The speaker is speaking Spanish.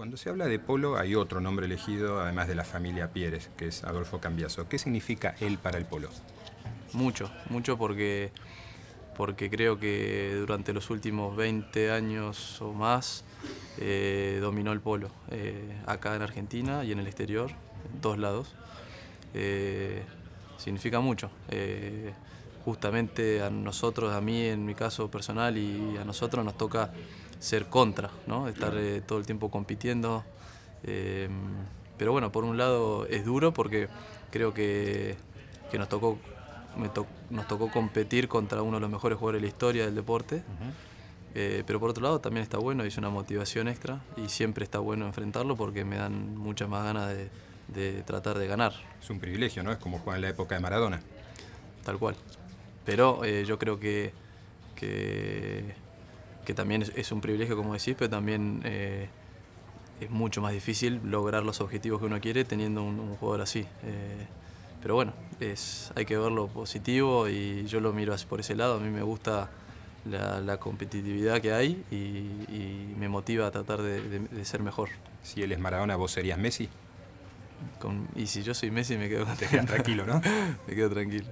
Cuando se habla de polo hay otro nombre elegido, además de la familia Pieres, que es Adolfo Cambiaso. ¿Qué significa él para el polo? Mucho, mucho porque, porque creo que durante los últimos 20 años o más eh, dominó el polo, eh, acá en Argentina y en el exterior, en todos lados. Eh, significa mucho justamente a nosotros, a mí en mi caso personal y a nosotros nos toca ser contra, ¿no? estar eh, todo el tiempo compitiendo. Em, pero bueno, por un lado es duro porque creo que, nos, tocó, nos tocó competir contra uno de los mejores jugadores de la historia del deporte. Eh, pero por otro lado también está bueno, es una motivación extra y siempre está bueno enfrentarlo porque me dan muchas más ganas de, de tratar de ganar. Es un privilegio, ¿no? Es como jugar en la época de Maradona. Tal cual. Pero eh, yo creo que, que, también es, un privilegio, como decís, pero también eh, es mucho más difícil lograr los objetivos que uno quiere teniendo un, jugador así. Eh, pero bueno, hay que verlo positivo y yo lo miro por ese lado. A mí me gusta la, competitividad que hay y, me motiva a tratar de, ser mejor. Si él es Maradona, ¿vos serías Messi? y si yo soy Messi me quedo tranquilo, ¿no? me quedo tranquilo.